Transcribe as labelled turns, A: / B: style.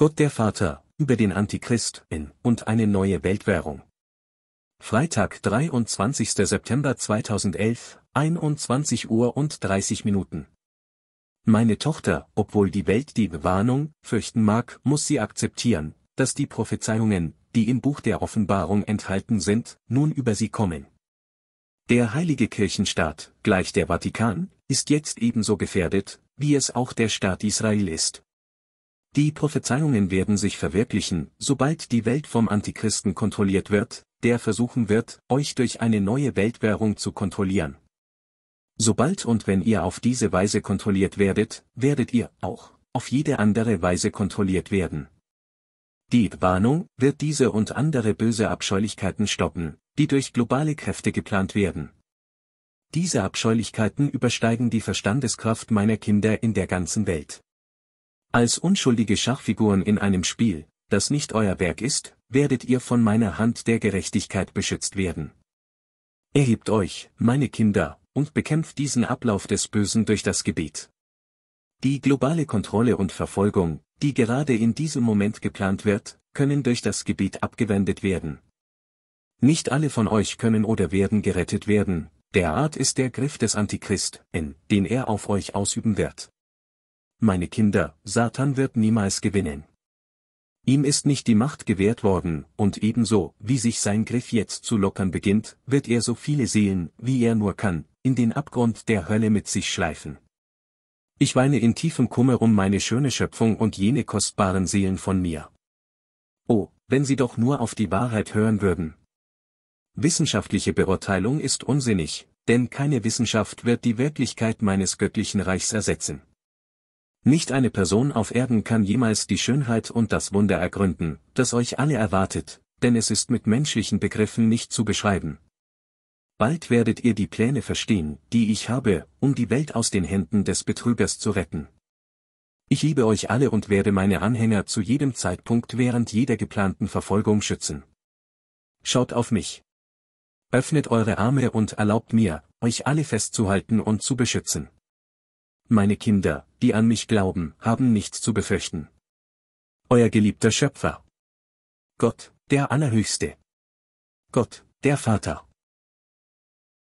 A: Gott der Vater, über den Antichrist in und eine neue Weltwährung. Freitag 23. September 2011, 21 Uhr und 30 Minuten. Meine Tochter, obwohl die Welt die Warnung fürchten mag, muss sie akzeptieren, dass die Prophezeiungen, die im Buch der Offenbarung enthalten sind, nun über sie kommen. Der heilige Kirchenstaat, gleich der Vatikan, ist jetzt ebenso gefährdet, wie es auch der Staat Israel ist, die Prophezeiungen werden sich verwirklichen, sobald die Welt vom Antichristen kontrolliert wird, der versuchen wird, euch durch eine neue Weltwährung zu kontrollieren. Sobald und wenn ihr auf diese Weise kontrolliert werdet, werdet ihr auch auf jede andere Weise kontrolliert werden. Die Warnung wird diese und andere böse Abscheulichkeiten stoppen, die durch globale Kräfte geplant werden. Diese Abscheulichkeiten übersteigen die Verstandeskraft meiner Kinder in der ganzen Welt. Als unschuldige Schachfiguren in einem Spiel, das nicht euer Werk ist, werdet ihr von meiner Hand der Gerechtigkeit beschützt werden. Erhebt euch, meine Kinder, und bekämpft diesen Ablauf des Bösen durch das Gebet. Die globale Kontrolle und Verfolgung, die gerade in diesem Moment geplant wird, können durch das Gebet abgewendet werden. Nicht alle von euch können oder werden gerettet werden, derart ist der Griff des Antichrist, in, den er auf euch ausüben wird meine Kinder, Satan wird niemals gewinnen. Ihm ist nicht die Macht gewährt worden, und ebenso, wie sich sein Griff jetzt zu lockern beginnt, wird er so viele Seelen, wie er nur kann, in den Abgrund der Hölle mit sich schleifen. Ich weine in tiefem Kummer um meine schöne Schöpfung und jene kostbaren Seelen von mir. Oh, wenn sie doch nur auf die Wahrheit hören würden. Wissenschaftliche Beurteilung ist unsinnig, denn keine Wissenschaft wird die Wirklichkeit meines göttlichen Reichs ersetzen. Nicht eine Person auf Erden kann jemals die Schönheit und das Wunder ergründen, das euch alle erwartet, denn es ist mit menschlichen Begriffen nicht zu beschreiben. Bald werdet ihr die Pläne verstehen, die ich habe, um die Welt aus den Händen des Betrügers zu retten. Ich liebe euch alle und werde meine Anhänger zu jedem Zeitpunkt während jeder geplanten Verfolgung schützen. Schaut auf mich. Öffnet eure Arme und erlaubt mir, euch alle festzuhalten und zu beschützen meine Kinder, die an mich glauben, haben nichts zu befürchten. Euer geliebter Schöpfer. Gott, der Allerhöchste. Gott, der Vater.